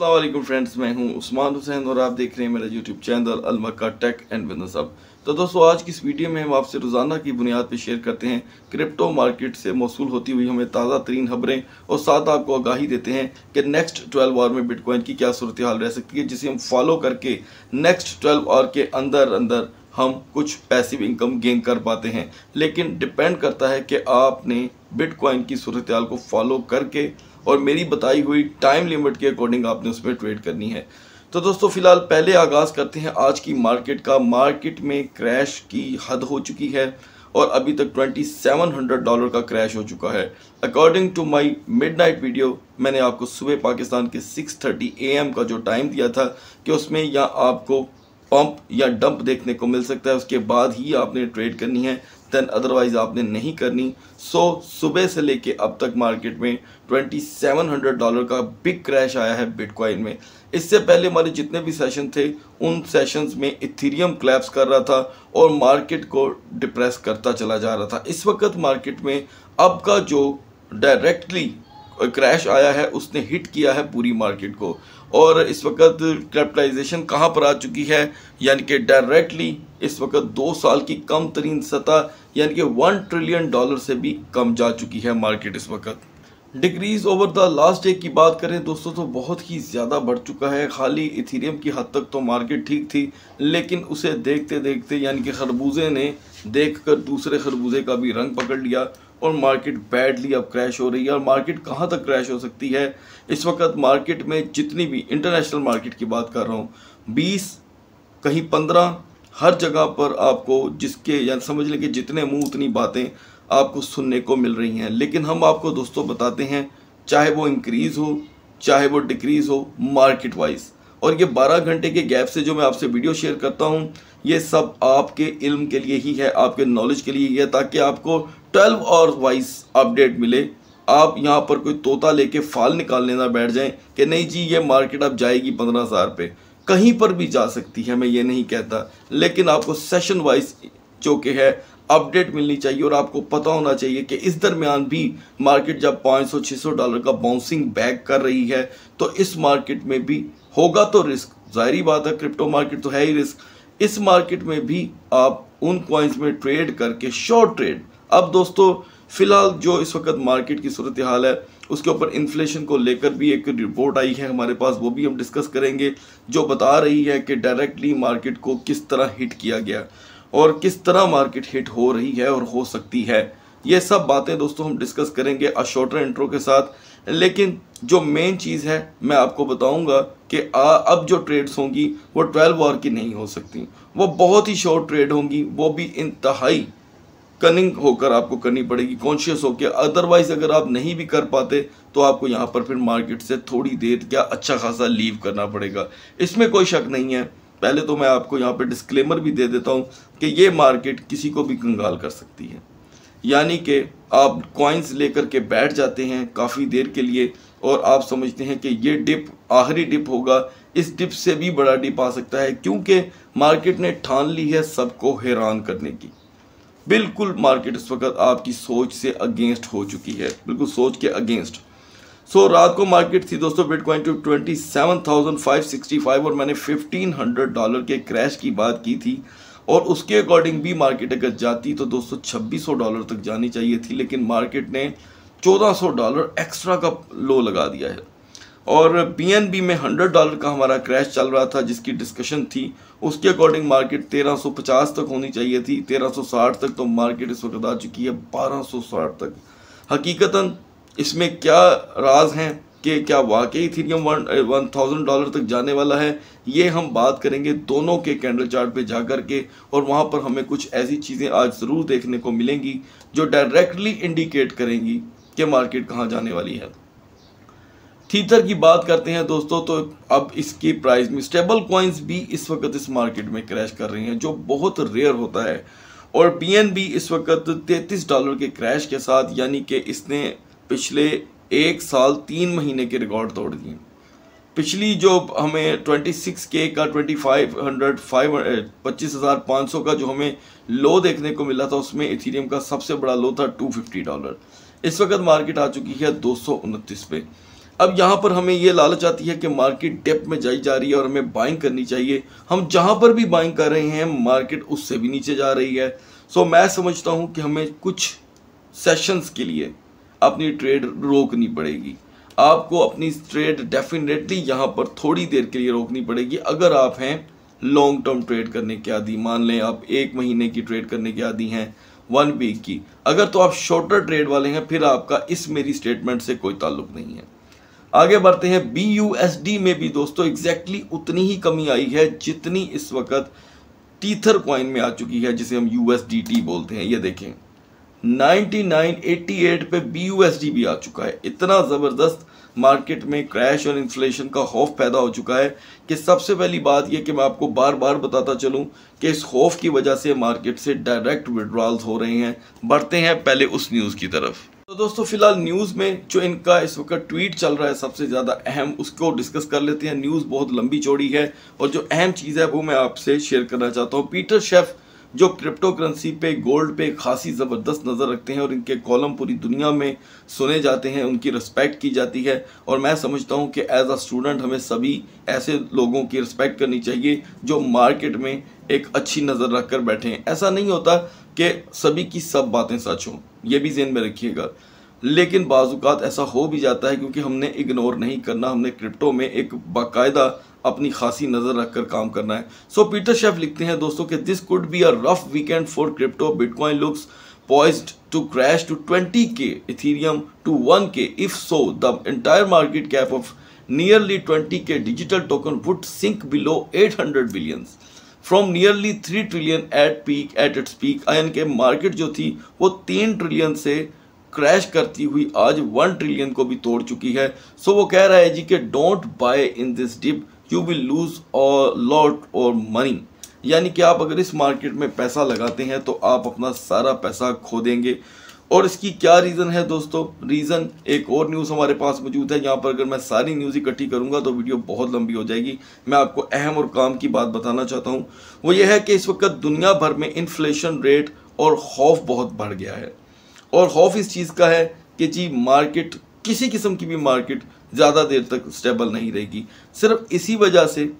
Aslam friends मैं हूं उस्मान हुसैन और आप देख रहे हैं मेरा यूट्यूब चैनल अलमक्का टेक एंड बिजनेस अब तो दोस्तों आज की इस वीडियो में हम आपसे रोज़ाना की बुनियाद पर शेयर करते हैं क्रिप्टो मार्केट से मौसू होती हुई हमें ताज़ा तरीन खबरें और साथ आपको आगाही देते हैं कि नेक्स्ट ट्वेल्व आवर में बिटकॉइन की क्या सूरत हाल रह सकती है जिसे हम फॉलो करके नेक्स्ट ट्वेल्व आवर के अंदर अंदर हम कुछ पैसिव इनकम गेन कर पाते हैं लेकिन डिपेंड करता है कि आपने बिटकॉइन की सूरत हाल को फॉलो करके और मेरी बताई हुई टाइम लिमिट के अकॉर्डिंग आपने उसमें ट्रेड करनी है तो दोस्तों फिलहाल पहले आगाज़ करते हैं आज की मार्केट का मार्केट में क्रैश की हद हो चुकी है और अभी तक 2700 डॉलर का क्रैश हो चुका है according to my midnight video मैंने आपको सुबह पाकिस्तान के 6:30 थर्टी एम का जो टाइम दिया था कि उसमें या आपको पंप या डंप देखने को मिल सकता है उसके बाद ही आपने ट्रेड करनी है देन अदरवाइज़ आपने नहीं करनी सो so, सुबह से लेके अब तक मार्केट में 2700 डॉलर का बिग क्रैश आया है बिटकॉइन में इससे पहले हमारे जितने भी सेशन थे उन सेशंस में इथेरियम क्लैप्स कर रहा था और मार्केट को डिप्रेस करता चला जा रहा था इस वक्त मार्केट में अब का जो डायरेक्टली क्रैश आया है उसने हिट किया है पूरी मार्केट को और इस वक्त कैपिटलाइजेशन कहाँ पर आ चुकी है यानी कि डायरेक्टली इस वक्त दो साल की कम तरीन सतह यानी कि वन ट्रिलियन डॉलर से भी कम जा चुकी है मार्केट इस वक्त decrease over the last day की बात करें दोस्तों तो बहुत ही ज़्यादा बढ़ चुका है खाली इथेरियम की हद तक तो मार्केट ठीक थी लेकिन उसे देखते देखते यानी कि खरबूजे ने देखकर दूसरे खरबूजे का भी रंग पकड़ लिया और मार्केट बैडली अब क्रैश हो रही है और मार्केट कहाँ तक क्रैश हो सकती है इस वक्त मार्केट में जितनी भी इंटरनेशनल मार्केट की बात कर रहा हूँ बीस कहीं पंद्रह हर जगह पर आपको जिसके या समझ लें कि जितने मुंह उतनी बातें आपको सुनने को मिल रही हैं लेकिन हम आपको दोस्तों बताते हैं चाहे वो इंक्रीज़ हो चाहे वो डिक्रीज़ हो मार्केट वाइज और ये 12 घंटे के गैप से जो मैं आपसे वीडियो शेयर करता हूँ ये सब आपके इल्म के लिए ही है आपके नॉलेज के लिए ही है ताकि आपको 12 और वाइज अपडेट मिले आप यहाँ पर कोई तोता लेके फाल निकालने ना बैठ जाएं कि नहीं जी ये मार्केट अब जाएगी पंद्रह हज़ार पे कहीं पर भी जा सकती है मैं ये नहीं कहता लेकिन आपको सेशन वाइज जो कि है अपडेट मिलनी चाहिए और आपको पता होना चाहिए कि इस दरमियान भी मार्केट जब 500-600 डॉलर का बाउंसिंग बैक कर रही है तो इस मार्केट में भी होगा तो रिस्क जाहरी बात है क्रिप्टो मार्केट तो है ही रिस्क इस मार्केट में भी आप उन कॉइन्स में ट्रेड करके शॉर्ट ट्रेड अब दोस्तों फ़िलहाल जो इस वक्त मार्केट की सूरत हाल है उसके ऊपर इन्फ्लेशन को लेकर भी एक रिपोर्ट आई है हमारे पास वो भी हम डिस्कस करेंगे जो बता रही है कि डायरेक्टली मार्केट को किस तरह हिट किया गया और किस तरह मार्केट हिट हो रही है और हो सकती है ये सब बातें दोस्तों हम डिस्कस करेंगे अशोटर इंट्रो के साथ लेकिन जो मेन चीज़ है मैं आपको बताऊंगा कि आ, अब जो ट्रेड्स होंगी वो ट्वेल्व आवर की नहीं हो सकती वो बहुत ही शॉर्ट ट्रेड होंगी वो भी इंतहाई कनिंग होकर आपको करनी पड़ेगी कॉन्शियस होकर अदरवाइज अगर आप नहीं भी कर पाते तो आपको यहाँ पर फिर मार्केट से थोड़ी देर क्या अच्छा खासा लीव करना पड़ेगा इसमें कोई शक नहीं है पहले तो मैं आपको यहाँ पर डिस्क्लेमर भी दे देता हूँ कि ये मार्केट किसी को भी कंगाल कर सकती है यानी कि आप कॉइन्स लेकर के बैठ जाते हैं काफ़ी देर के लिए और आप समझते हैं कि ये डिप आखिरी डिप होगा इस डिप से भी बड़ा डिप आ सकता है क्योंकि मार्केट ने ठान ली है सबको हैरान करने की बिल्कुल मार्केट इस वक्त आपकी सोच से अगेंस्ट हो चुकी है बिल्कुल सोच के अगेंस्ट सो so, रात को मार्केट थी दोस्तों bitcoin two twenty seven thousand five sixty five और मैंने फिफ्टीन हंड्रेड डॉलर के क्रैश की बात की थी और उसके अकॉर्डिंग भी मार्केट अगर जाती तो दोस्तों छब्बीस सौ डॉलर तक जानी चाहिए थी लेकिन मार्केट ने चौदह सौ डॉलर एक्स्ट्रा का लो लगा दिया है और पीएनबी में 100 डॉलर का हमारा क्रैश चल रहा था जिसकी डिस्कशन थी उसके अकॉर्डिंग मार्केट 1350 तक होनी चाहिए थी 1360 तक तो मार्केट इस वक्त आ चुकी है 1260 तक हकीकता इसमें क्या राज हैं कि क्या वाकई Ethereum one one thousand dollar तक जाने वाला है ये हम बात करेंगे दोनों के कैंडल चार्ट पे जा कर के और वहाँ पर हमें कुछ ऐसी चीज़ें आज ज़रूर देखने को मिलेंगी जो डायरेक्टली इंडिकेट करेंगी कि मार्केट कहाँ जाने वाली है थीथर की बात करते हैं दोस्तों तो अब इसकी प्राइस में स्टेबल कॉइन्स भी इस वक्त इस मार्केट में क्रैश कर रही हैं जो बहुत रेयर होता है और पी इस वक्त 33 डॉलर के क्रैश के साथ यानी कि इसने पिछले एक साल तीन महीने के रिकॉर्ड तोड़ दिए पिछली जो हमें 26 के का 2500 फाइव पच्चीस हज़ार पाँच सौ का जो हमें लो देखने को मिला था उसमें इथीरियम का सबसे बड़ा लो था 250 डॉलर इस वक्त मार्केट आ चुकी है दो पे अब यहाँ पर हमें ये लालच आती है कि मार्केट डेप में जाई जा रही है और हमें बाइंग करनी चाहिए हम जहाँ पर भी बाइंग कर रहे हैं मार्केट उससे भी नीचे जा रही है सो मैं समझता हूँ कि हमें कुछ सेशंस के लिए अपनी ट्रेड रोकनी पड़ेगी आपको अपनी ट्रेड डेफिनेटली यहाँ पर थोड़ी देर के लिए रोकनी पड़ेगी अगर आप हैं लॉन्ग टर्म ट्रेड करने के आदि मान लें आप एक महीने की ट्रेड करने के आदि हैं वन वीक की अगर तो आप शॉर्टर ट्रेड वाले हैं फिर आपका इस मेरी स्टेटमेंट से कोई ताल्लुक नहीं है आगे बढ़ते हैं बी यू एस डी में भी दोस्तों एग्जैक्टली उतनी ही कमी आई है जितनी इस वक्त टीथर कॉइन में आ चुकी है जिसे हम यू एस डी टी बोलते हैं ये देखें 9988 पे बी यू एस डी भी आ चुका है इतना ज़बरदस्त मार्केट में क्रैश और इन्फ्लेशन का खौफ पैदा हो चुका है कि सबसे पहली बात यह कि मैं आपको बार बार बताता चलूं कि इस खौफ की वजह से मार्केट से डायरेक्ट विड्रॉल्स हो रहे हैं बढ़ते हैं पहले उस न्यूज़ की तरफ तो दोस्तों फिलहाल न्यूज़ में जो इनका इस वक्त ट्वीट चल रहा है सबसे ज़्यादा अहम उसको डिस्कस कर लेते हैं न्यूज़ बहुत लंबी चौड़ी है और जो अहम चीज़ है वो मैं आपसे शेयर करना चाहता हूँ पीटर शेफ़ जो क्रिप्टो करेंसी पे गोल्ड पे खासी ज़बरदस्त नज़र रखते हैं और इनके कॉलम पूरी दुनिया में सुने जाते हैं उनकी रिस्पेक्ट की जाती है और मैं समझता हूँ कि एज अ स्टूडेंट हमें सभी ऐसे लोगों की रिस्पेक्ट करनी चाहिए जो मार्केट में एक अच्छी नज़र रख कर बैठे हैं ऐसा नहीं होता कि सभी की सब बातें सच हों यह भी जेन में रखिएगा लेकिन बाजुकात ऐसा हो भी जाता है क्योंकि हमने इग्नोर नहीं करना हमने क्रिप्टो में एक बाकायदा अपनी खासी नज़र रख कर काम करना है सो पीटर शेफ लिखते हैं दोस्तों कि this could be a rough weekend for crypto bitcoin looks to crash to to K Ethereum to ethereum K if so so market cap of nearly twenty K digital token token sink below at 800 billions from nearly three trillion at peak at its peak आयन के market जो थी वो तीन trillion से crash करती हुई आज वन ट्रिलियन को भी तोड़ चुकी है सो so वो कह रहा है जी कि don't buy in this dip you will lose a lot of money यानी कि आप अगर इस मार्केट में पैसा लगाते हैं तो आप अपना सारा पैसा खो देंगे और इसकी क्या रीज़न है दोस्तों रीज़न एक और न्यूज़ हमारे पास मौजूद है यहाँ पर अगर मैं सारी न्यूज़ इकट्ठी करूँगा तो वीडियो बहुत लंबी हो जाएगी मैं आपको अहम और काम की बात बताना चाहता हूँ वो ये है कि इस वक्त दुनिया भर में इन्फ्लेशन रेट और खौफ बहुत बढ़ गया है और खौफ इस चीज़ का है कि जी मार्केट किसी किस्म की भी मार्केट ज़्यादा देर तक स्टेबल नहीं रहेगी सिर्फ इसी वजह से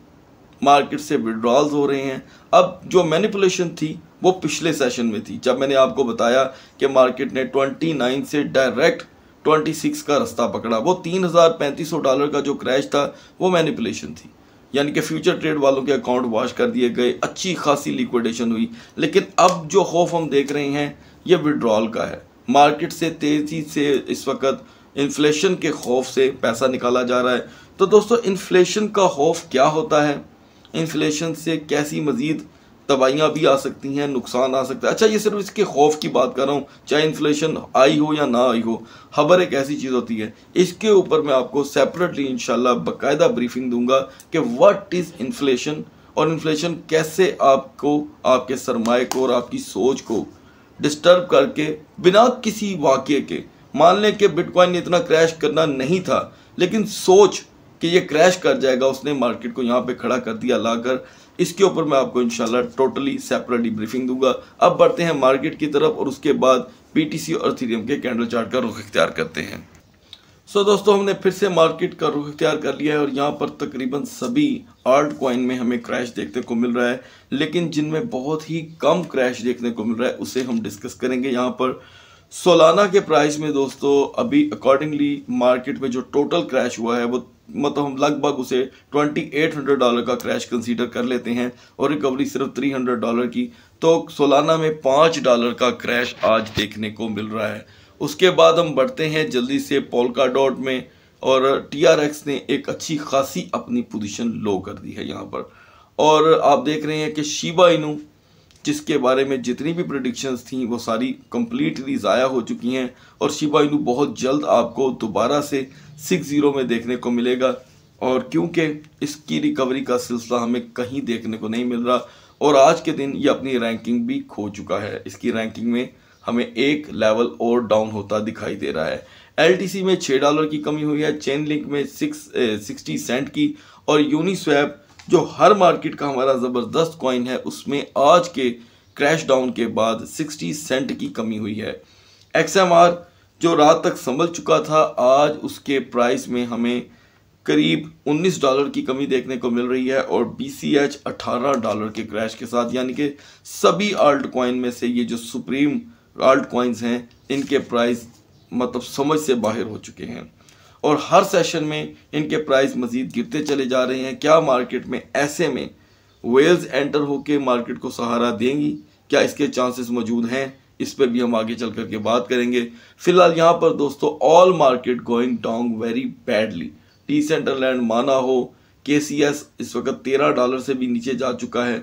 मार्केट से विड्रॉल्स हो रहे हैं अब जो मैनिपुलेशन थी वो पिछले सेशन में थी जब मैंने आपको बताया कि मार्केट ने 29 से डायरेक्ट 26 का रास्ता पकड़ा वो तीन डॉलर का जो क्रैश था वो मैनिपुलेशन थी यानी कि फ्यूचर ट्रेड वालों के अकाउंट वॉश कर दिए गए अच्छी खासी लिक्विडेशन हुई लेकिन अब जो खौफ हम देख रहे हैं ये विड्रॉल का है मार्केट से तेज़ी से इस वक्त इन्फ्लेशन के खौफ से पैसा निकाला जा रहा है तो दोस्तों इन्फ्लेशन का खौफ क्या होता है इन्फ्लेशन से कैसी मज़ीद तबाहियाँ भी आ सकती हैं नुकसान आ सकता है अच्छा ये सिर्फ इसके खौफ की बात कर रहा हूँ चाहे इन्फ्लेशन आई हो या ना आई हो खबर एक ऐसी चीज़ होती है इसके ऊपर मैं आपको सेपरेटली इन बाकायदा ब्रीफिंग दूंगा कि वट इज़ इन्फ्लेशन और इन्फ्लेशन कैसे आपको आपके सरमाए को और आपकी सोच को डिस्टर्ब करके बिना किसी वाक्य के मान लें कि बिटकॉइन ने इतना क्रैश करना नहीं था लेकिन सोच कि ये क्रैश कर जाएगा उसने मार्केट को यहाँ पे खड़ा कर दिया लाकर इसके ऊपर मैं आपको इंशाल्लाह टोटली सेपरेट ब्रीफिंग दूंगा अब बढ़ते हैं मार्केट की तरफ और उसके बाद पीटीसी और थीरियम के कैंडल चार्ट का रुख इख्तियार करते हैं सो so, दोस्तों हमने फिर से मार्केट का रुख इख्तियार कर लिया है और यहाँ पर तकरीबन सभी आर्ट कॉइन में हमें क्रैश देखने को मिल रहा है लेकिन जिनमें बहुत ही कम क्रैश देखने को मिल रहा है उसे हम डिस्कस करेंगे यहाँ पर सोलाना के प्राइस में दोस्तों अभी अकॉर्डिंगली मार्केट में जो टोटल क्रैश हुआ है वो मतलब हम लगभग उसे 2800 डॉलर का क्रैश कंसीडर कर लेते हैं और रिकवरी सिर्फ 300 डॉलर की तो सोलाना में पाँच डॉलर का क्रैश आज देखने को मिल रहा है उसके बाद हम बढ़ते हैं जल्दी से पोलका डॉट में और टी ने एक अच्छी खासी अपनी पोजीशन लो कर दी है यहाँ पर और आप देख रहे हैं कि शिबा इनू जिसके बारे में जितनी भी प्रडिक्शंस थी वो सारी कम्प्लीटली ज़ाया हो चुकी हैं और शिबा इनू बहुत जल्द आपको दोबारा से सिक्स ज़ीरो में देखने को मिलेगा और क्योंकि इसकी रिकवरी का सिलसिला हमें कहीं देखने को नहीं मिल रहा और आज के दिन ये अपनी रैंकिंग भी खो चुका है इसकी रैंकिंग में हमें एक लेवल और डाउन होता दिखाई दे रहा है एल में छः डॉलर की कमी हुई है चेन लिंक में सिक्स सिक्सटी सेंट की और यूनिस्वैप जो हर मार्केट का हमारा ज़बरदस्त कॉइन है उसमें आज के क्रैश डाउन के बाद सिक्सटी सेंट की कमी हुई है एक्स जो रात तक संभल चुका था आज उसके प्राइस में हमें करीब 19 डॉलर की कमी देखने को मिल रही है और बी सी एच अठारह डॉलर के क्रैश के साथ यानी कि सभी आल्ट कॉइन में से ये जो सुप्रीम आल्ट कॉइन्स हैं इनके प्राइस मतलब समझ से बाहर हो चुके हैं और हर सेशन में इनके प्राइस मज़ीद गिरते चले जा रहे हैं क्या मार्केट में ऐसे में वेल्स एंटर होके मार्केट को सहारा देंगी क्या इसके चांसेस मौजूद हैं इस पर भी हम आगे चल करके बात करेंगे फिलहाल यहाँ पर दोस्तों all market going down very badly Decentraland MANA हो के इस वक्त तेरह डॉलर से भी नीचे जा चुका है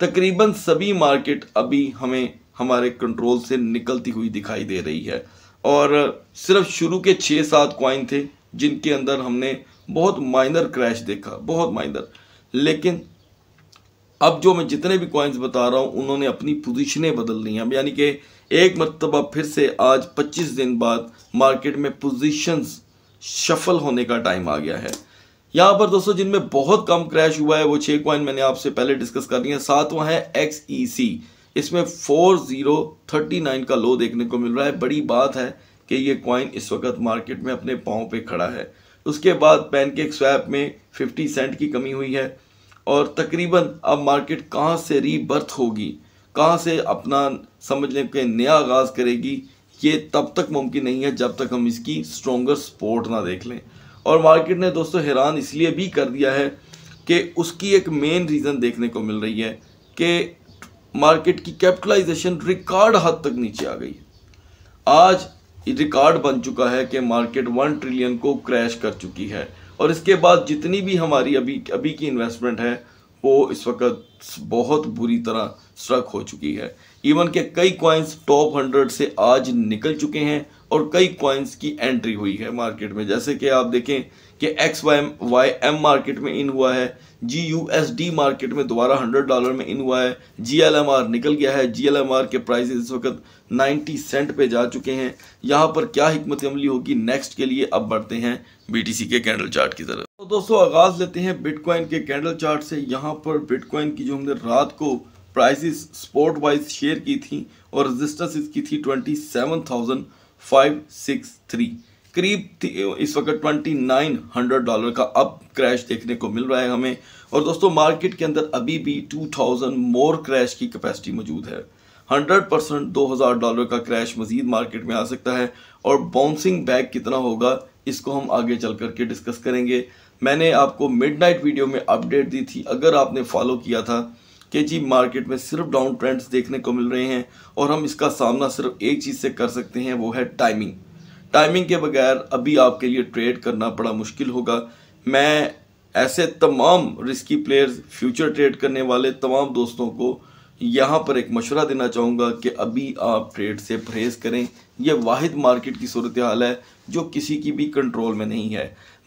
तकरीबन सभी मार्केट अभी हमें हमारे कंट्रोल से निकलती हुई दिखाई दे रही है और सिर्फ शुरू के छः सात कॉइन थे जिनके अंदर हमने बहुत माइनर क्रैश देखा बहुत माइनर लेकिन अब जो मैं जितने भी कॉइन्स बता रहा हूँ उन्होंने अपनी पोजिशनें बदल ली हैं यानी कि एक मरतबा फिर से आज 25 दिन बाद मार्केट में पोजीशंस शफल होने का टाइम आ गया है यहाँ पर दोस्तों जिनमें बहुत कम क्रैश हुआ है वो छः कॉइन मैंने आपसे पहले डिस्कस कर दिए सातवां है एक्स ई सी इसमें फोर जीरो थर्टी नाइन का लो देखने को मिल रहा है बड़ी बात है कि ये कॉइन इस वक्त मार्केट में अपने पाँव पे खड़ा है उसके बाद पैनकेक स्वैप में फिफ्टी सेंट की कमी हुई है और तकरीबन अब मार्केट कहाँ से रीबर्थ होगी कहाँ से अपना समझ लें कि नया आगाज़ करेगी ये तब तक मुमकिन नहीं है जब तक हम इसकी स्ट्रोंगर सपोर्ट ना देख लें और मार्केट ने दोस्तों हैरान इसलिए भी कर दिया है कि उसकी एक मेन रीज़न देखने को मिल रही है कि मार्केट की कैपिटलाइजेशन रिकॉर्ड हद तक नीचे आ गई है आज रिकॉर्ड बन चुका है कि मार्केट वन ट्रिलियन को क्रैश कर चुकी है और इसके बाद जितनी भी हमारी अभी अभी की इन्वेस्टमेंट है वो इस वक्त बहुत बुरी तरह स्ट्रक हो चुकी है इवन के कई कॉइन्स टॉप हंड्रेड से आज निकल चुके हैं और कई कॉइन्स की एंट्री हुई है मार्केट में जैसे कि आप देखें कि X Y Y M market में इन हुआ है G U S D market में दोबारा हंड्रेड डॉलर में इन हुआ है जी एल एम आर निकल गया है जी एल एम आर के प्राइस इस वक्त नाइन्टी सेंट पे जा चुके हैं यहाँ पर क्या हमत अमली होगी नेक्स्ट के लिए अब बढ़ते हैं बी टी सी के कैंडल चार्ट की तरफ तो दोस्तों आगाज़ लेते हैं बिटकॉइन के कैंडल चार्ट से यहाँ पर बिटकॉइन की जो हमने रात को प्राइसिस स्पॉट वाइज शेयर की थी और रजिस्टेंस इसकी थी twenty seven thousand five six three करीब इस वक्त ट्वेंटी नाइन हंड्रेड डॉलर का अब क्रैश देखने को मिल रहा है हमें और दोस्तों मार्केट के अंदर अभी भी टू थाउजेंड मोर क्रैश की कैपेसिटी मौजूद है हंड्रेड परसेंट दो हज़ार डॉलर का क्रैश मजीद मार्केट में आ सकता है और बाउंसिंग बैक कितना होगा इसको हम आगे चल करके डिस्कस करेंगे मैंने आपको मिडनाइट वीडियो में अपडेट दी थी अगर आपने फॉलो किया था कि जी मार्केट में सिर्फ डाउन ट्रेंड्स देखने को मिल रहे हैं और हम इसका सामना सिर्फ एक चीज़ से कर सकते हैं वो है टाइमिंग टाइमिंग के बगैर अभी आपके लिए ट्रेड करना बड़ा मुश्किल होगा मैं ऐसे तमाम रिस्की प्लेयर्स फ्यूचर ट्रेड करने वाले तमाम दोस्तों को यहाँ पर एक मशवरा देना चाहूँगा कि अभी आप ट्रेड से परहेज़ करें यह वाद मार्केट की सूरत हाल है जो किसी की भी कंट्रोल में नहीं है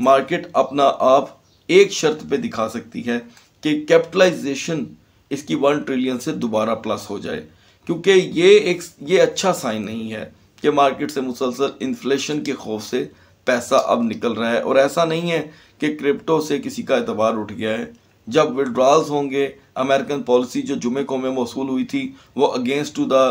मार्केट अपना आप एक शर्त पे दिखा सकती है कि कैपिटलाइजेशन इसकी वन ट्रिलियन से दोबारा प्लस हो जाए क्योंकि ये एक ये अच्छा साइन नहीं है कि मार्केट से मुसलसल इन्फ्लेशन के खौफ से पैसा अब निकल रहा है और ऐसा नहीं है कि क्रिप्टो से किसी का एतबार उठ गया है जब विड्रॉल्स होंगे अमेरिकन पॉलिसी जो जुमे को में मौसू हुई थी वो अगेंस्ट टू द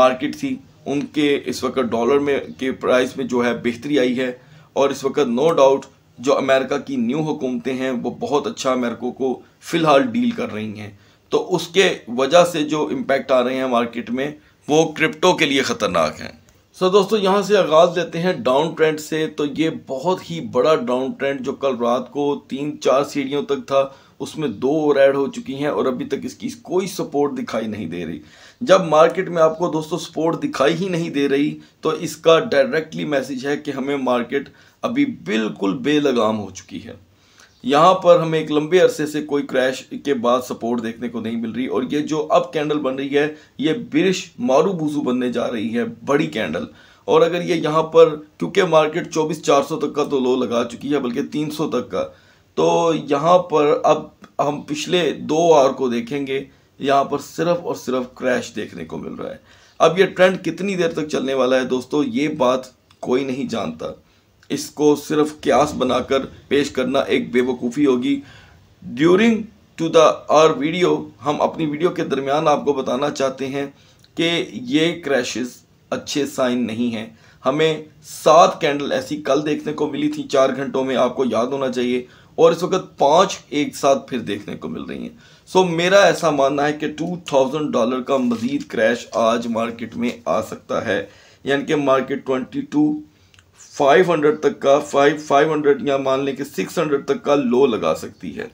मार्केट थी उनके इस वक्त डॉलर में के प्राइस में जो है बेहतरी आई है और इस वक्त नो डाउट जो अमेरिका की न्यू हुकूमतें हैं वो बहुत अच्छा अमेरिको को फ़िलहाल डील कर रही हैं तो उसके वजह से जो इम्पेक्ट आ रहे हैं मार्केट में वो क्रिप्टो के लिए ख़तरनाक हैं सर दोस्तों यहाँ से आगाज़ लेते हैं डाउन ट्रेंड से तो ये बहुत ही बड़ा डाउन ट्रेंड जो कल रात को तीन चार सीढ़ियों तक था उसमें दो ओवर ऐड हो चुकी हैं और अभी तक इसकी कोई सपोर्ट दिखाई नहीं दे रही जब मार्केट में आपको दोस्तों सपोर्ट दिखाई ही नहीं दे रही तो इसका डायरेक्टली मैसेज है कि हमें मार्केट अभी बिल्कुल बेलगाम हो चुकी है यहाँ पर हमें एक लंबे अरसे से कोई क्रैश के बाद सपोर्ट देखने को नहीं मिल रही और ये जो अब कैंडल बन रही है ये बिरिश मारू बूजू बनने जा रही है बड़ी कैंडल और अगर ये यहाँ पर क्योंकि मार्केट 24,400 तक का तो लो लगा चुकी है बल्कि 300 तक का तो यहाँ पर अब हम पिछले दो आर को देखेंगे यहाँ पर सिर्फ और सिर्फ क्रैश देखने को मिल रहा है अब ये ट्रेंड कितनी देर तक चलने वाला है दोस्तों ये बात कोई नहीं जानता इसको सिर्फ क्यास बनाकर पेश करना एक बेवकूफ़ी होगी during to the our video हम अपनी वीडियो के दरमियान आपको बताना चाहते हैं कि ये क्रैशेस अच्छे साइन नहीं हैं हमें सात कैंडल ऐसी कल देखने को मिली थी चार घंटों में आपको याद होना चाहिए और इस वक्त पाँच एक साथ फिर देखने को मिल रही हैं सो so, मेरा ऐसा मानना है कि टू थाउजेंड डॉलर का मज़ीद क्रैश आज मार्केट में आ सकता है यानी कि मार्केट ट्वेंटी टू 500 तक का 5 500 या मान लें कि 600 तक का लो लगा सकती है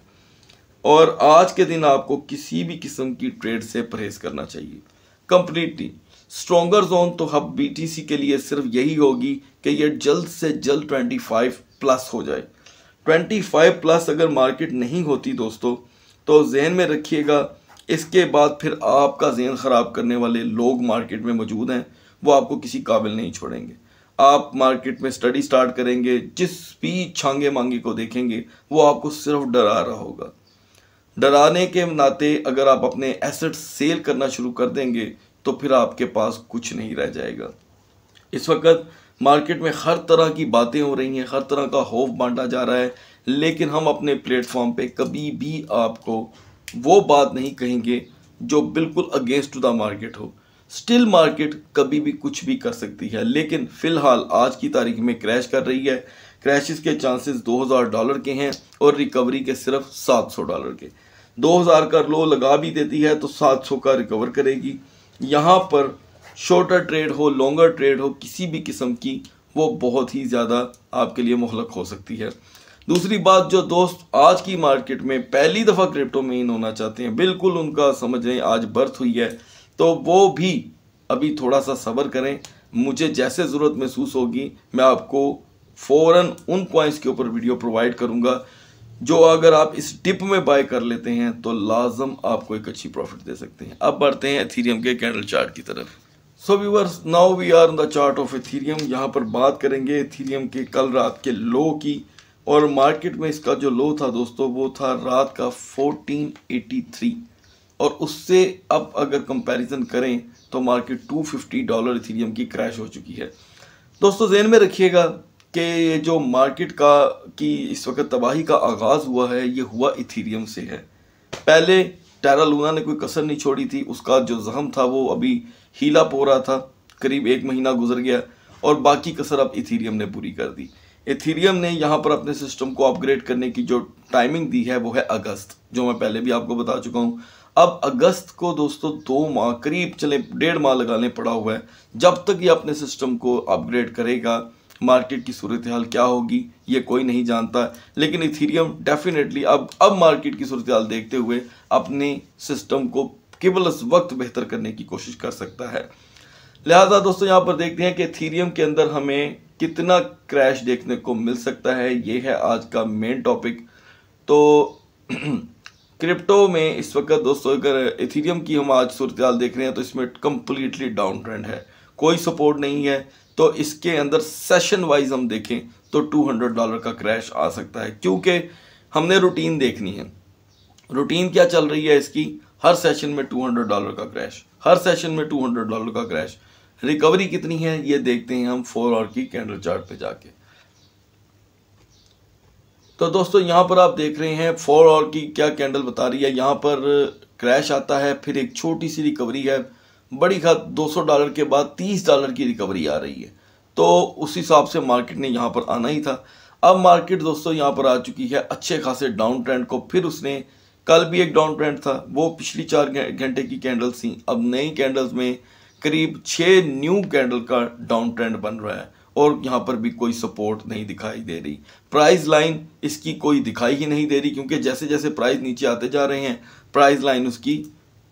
और आज के दिन आपको किसी भी किस्म की ट्रेड से परहेज करना चाहिए कंप्लीटली स्ट्रोंगर जोन तो हब बीटीसी के लिए सिर्फ यही होगी कि ये जल्द से जल्द 25 प्लस हो जाए 25 प्लस अगर मार्केट नहीं होती दोस्तों तो जहन में रखिएगा इसके बाद फिर आपका जहन ख़राब करने वाले लोग मार्केट में मौजूद हैं वो आपको किसी काबिल नहीं छोड़ेंगे आप मार्केट में स्टडी स्टार्ट करेंगे जिस भी छांगे मांगे को देखेंगे वो आपको सिर्फ डरा रहा होगा डराने के नाते अगर आप अपने एसेट्स सेल करना शुरू कर देंगे तो फिर आपके पास कुछ नहीं रह जाएगा इस वक्त मार्केट में हर तरह की बातें हो रही हैं हर तरह का होफ बांटा जा रहा है लेकिन हम अपने प्लेटफॉर्म पे कभी भी आपको वो बात नहीं कहेंगे जो बिल्कुल अगेंस्ट टू द मार्केट हो स्टिल मार्केट कभी भी कुछ भी कर सकती है लेकिन फ़िलहाल आज की तारीख में क्रैश कर रही है क्रैशेस के चांसेस 2000 डॉलर के हैं और रिकवरी के सिर्फ 700 डॉलर के 2000 का लो लगा भी देती है तो 700 का रिकवर करेगी यहाँ पर शॉर्टर ट्रेड हो लॉन्गर ट्रेड हो किसी भी किस्म की वो बहुत ही ज़्यादा आपके लिए मोहलक हो सकती है दूसरी बात जो दोस्त आज की मार्केट में पहली दफ़ा क्रिप्टो में इन होना चाहते हैं बिल्कुल उनका समझ रहे आज बर्थ हुई है तो वो भी अभी थोड़ा सा सब्र करें मुझे जैसे ज़रूरत महसूस होगी मैं आपको फौरन उन पॉइंट्स के ऊपर वीडियो प्रोवाइड करूँगा जो अगर आप इस टिप में बाय कर लेते हैं तो लाजम आपको एक अच्छी प्रॉफिट दे सकते हैं अब बढ़ते हैं एथीरियम के कैंडल चार्ट की तरफ so viewers now we are on the chart of Ethereum यहाँ पर बात करेंगे एथीरियम के कल रात के लो की और मार्केट में इसका जो लो था दोस्तों वो था रात का थ्री और उससे अब अगर कंपैरिजन करें तो मार्केट 250 डॉलर इथीरियम की क्रैश हो चुकी है दोस्तों जेन में रखिएगा कि ये जो मार्केट का की इस वक्त तबाही का आगाज़ हुआ है ये हुआ इथीरियम से है पहले टैरा लूना ने कोई कसर नहीं छोड़ी थी उसका जो जख्म था वो अभी हीला पो रहा था करीब एक महीना गुजर गया और बाकी कसर अब इथीरियम ने पूरी कर दी इथीरियम ने यहाँ पर अपने सिस्टम को अपग्रेड करने की जो टाइमिंग दी है वो है अगस्त जो मैं पहले भी आपको बता चुका हूँ अब अगस्त को दोस्तों दो माह करीब चले डेढ़ माह लगाने पड़ा हुआ है जब तक ये अपने सिस्टम को अपग्रेड करेगा मार्केट की सूरत हाल क्या होगी ये कोई नहीं जानता लेकिन इथीरियम डेफिनेटली अब अब मार्केट की सूरत हाल देखते हुए अपने सिस्टम को केवल वक्त बेहतर करने की कोशिश कर सकता है लिहाजा दोस्तों यहाँ पर देखते हैं कि थीरियम के अंदर हमें कितना क्रैश देखने को मिल सकता है ये है आज का मेन टॉपिक तो क्रिप्टो में इस वक्त दोस्तों अगर इथीरियम की हम आज सूरत देख रहे हैं तो इसमें कम्प्लीटली डाउन ट्रेंड है कोई सपोर्ट नहीं है तो इसके अंदर सेशन वाइज हम देखें तो 200 डॉलर का क्रैश आ सकता है क्योंकि हमने रूटीन देखनी है रूटीन क्या चल रही है इसकी हर सेशन में 200 डॉलर का क्रैश हर सेशन में 200 डॉलर का क्रैश रिकवरी कितनी है ये देखते हैं हम फोर आवर की कैंडल चार्ट पे जाके तो दोस्तों यहाँ पर आप देख रहे हैं फोर और की क्या कैंडल बता रही है यहाँ पर क्रैश uh, आता है फिर एक छोटी सी रिकवरी है बड़ी दो सौ डॉलर के बाद तीस डॉलर की रिकवरी आ रही है तो उस हिसाब से मार्केट ने यहाँ पर आना ही था अब मार्केट दोस्तों यहाँ पर आ चुकी है अच्छे खासे डाउन ट्रेंड को फिर उसने कल भी एक डाउन ट्रेंड था वो पिछली चार घंटे की कैंडल्स थी अब नई कैंडल्स में करीब छः न्यू कैंडल का डाउन ट्रेंड बन रहा है और यहाँ पर भी कोई सपोर्ट नहीं दिखाई दे रही प्राइस लाइन इसकी कोई दिखाई ही नहीं दे रही क्योंकि जैसे जैसे प्राइस नीचे आते जा रहे हैं प्राइस लाइन उसकी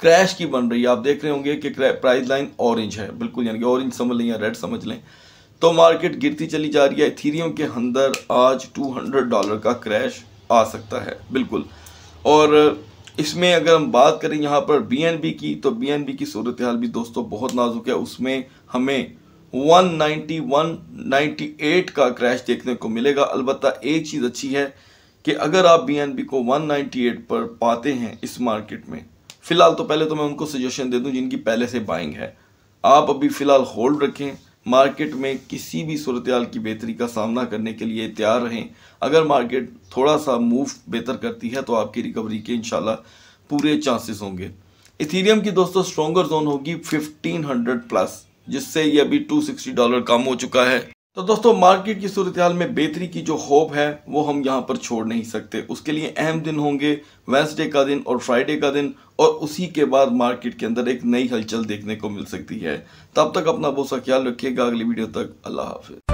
क्रैश की बन रही है आप देख रहे होंगे कि प्राइस लाइन ऑरेंज है बिल्कुल यानी कि ऑरेंज समझ लें या रेड समझ लें तो मार्केट गिरती चली जा रही है थीरियम के अंदर आज टू डॉलर का क्रैश आ सकता है बिल्कुल और इसमें अगर हम बात करें यहाँ पर बी की तो बी की सूरत हाल भी दोस्तों बहुत नाजुक है उसमें हमें 191.98 का क्रैश देखने को मिलेगा अलबत्त एक चीज़ अच्छी है कि अगर आप बी को 198 पर पाते हैं इस मार्केट में फ़िलहाल तो पहले तो मैं उनको सजेशन दे दूं जिनकी पहले से बाइंग है आप अभी फ़िलहाल होल्ड रखें मार्केट में किसी भी सूरत की बेहतरी का सामना करने के लिए तैयार रहें अगर मार्केट थोड़ा सा मूव बेहतर करती है तो आपकी रिकवरी के इन पूरे चांसेस होंगे इथीरियम की दोस्तों स्ट्रॉगर जोन होगी 1500 प्लस जिससे ये अभी 260 डॉलर कम हो चुका है तो दोस्तों मार्केट की सूरत हाल में बेहतरी की जो होप है वो हम यहाँ पर छोड़ नहीं सकते उसके लिए अहम दिन होंगे वेंसडे का दिन और फ्राइडे का दिन और उसी के बाद मार्केट के अंदर एक नई हलचल देखने को मिल सकती है तब तक अपना बहुत सा ख्याल रखिएगा अगली वीडियो तक अल्लाह हाफिज